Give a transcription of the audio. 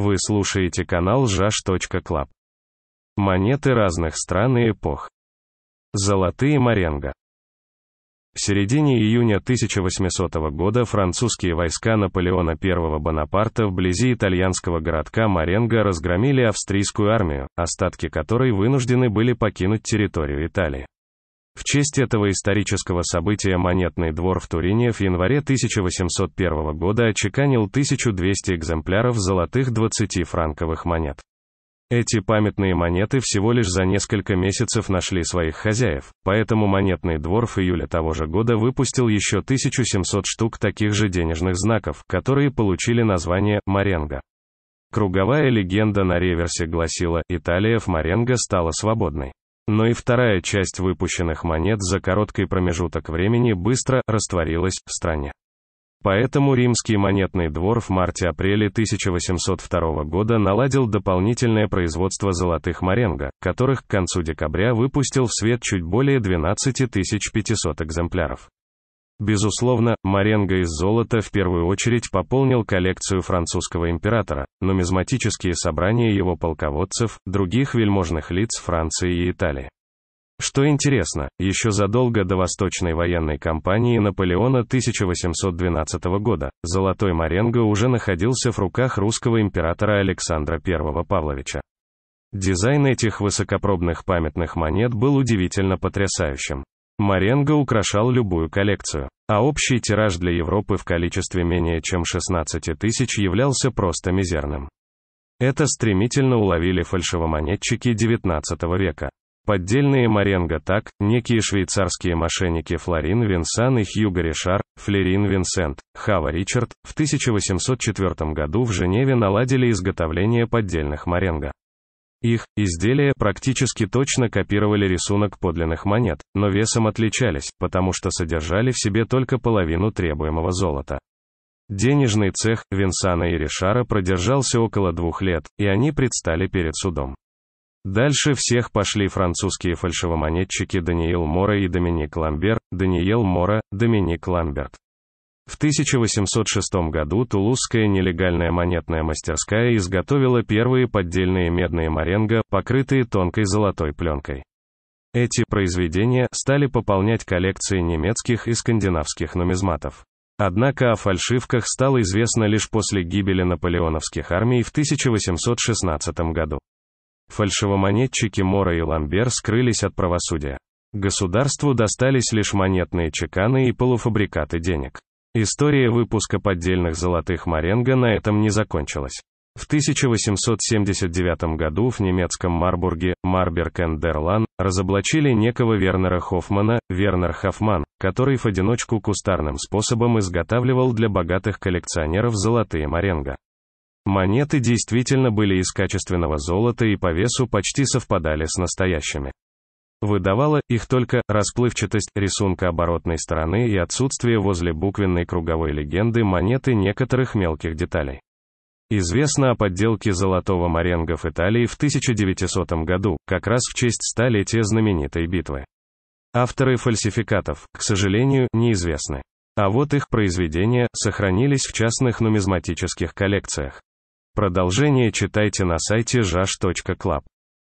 Вы слушаете канал jash.club. Монеты разных стран и эпох. Золотые моренго. В середине июня 1800 года французские войска Наполеона I Бонапарта вблизи итальянского городка Маренго разгромили австрийскую армию, остатки которой вынуждены были покинуть территорию Италии. В честь этого исторического события монетный двор в Турине в январе 1801 года очеканил 1200 экземпляров золотых 20-франковых монет. Эти памятные монеты всего лишь за несколько месяцев нашли своих хозяев, поэтому монетный двор в июле того же года выпустил еще 1700 штук таких же денежных знаков, которые получили название «Маренго». Круговая легенда на реверсе гласила «Италия в Маренго стала свободной». Но и вторая часть выпущенных монет за короткий промежуток времени быстро растворилась в стране. Поэтому римский монетный двор в марте-апреле 1802 года наладил дополнительное производство золотых моренго, которых к концу декабря выпустил в свет чуть более 12 500 экземпляров. Безусловно, маренго из золота в первую очередь пополнил коллекцию французского императора, нумизматические собрания его полководцев, других вельможных лиц Франции и Италии. Что интересно, еще задолго до Восточной военной кампании Наполеона 1812 года, золотой маренго уже находился в руках русского императора Александра I Павловича. Дизайн этих высокопробных памятных монет был удивительно потрясающим. Маренго украшал любую коллекцию, а общий тираж для Европы в количестве менее чем 16 тысяч являлся просто мизерным. Это стремительно уловили фальшивомонетчики XIX века. Поддельные Маренго так, некие швейцарские мошенники Флорин Винсан и Хьюго Ришар, Флерин Винсент, Хава Ричард, в 1804 году в Женеве наладили изготовление поддельных Маренго. Их изделия практически точно копировали рисунок подлинных монет, но весом отличались, потому что содержали в себе только половину требуемого золота. Денежный цех Винсана и Ришара продержался около двух лет, и они предстали перед судом. Дальше всех пошли французские фальшивомонетчики Даниил Мора и Доминик Ламбер, Даниил Мора, Доминик Ламберт. В 1806 году Тулузская нелегальная монетная мастерская изготовила первые поддельные медные моренго, покрытые тонкой золотой пленкой. Эти произведения стали пополнять коллекции немецких и скандинавских нумизматов. Однако о фальшивках стало известно лишь после гибели наполеоновских армий в 1816 году. Фальшивомонетчики Мора и Ламбер скрылись от правосудия. Государству достались лишь монетные чеканы и полуфабрикаты денег. История выпуска поддельных золотых маренго на этом не закончилась. В 1879 году в немецком Марбурге, Марберг Эндерлан, разоблачили некого Вернера Хоффмана, Вернер Хоффман, который в одиночку кустарным способом изготавливал для богатых коллекционеров золотые маренго. Монеты действительно были из качественного золота и по весу почти совпадали с настоящими выдавала их только расплывчатость рисунка оборотной стороны и отсутствие возле буквенной круговой легенды монеты некоторых мелких деталей. Известно о подделке золотого маренгов Италии в 1900 году, как раз в честь столетия знаменитой битвы. Авторы фальсификатов, к сожалению, неизвестны. А вот их произведения сохранились в частных нумизматических коллекциях. Продолжение читайте на сайте jash.club.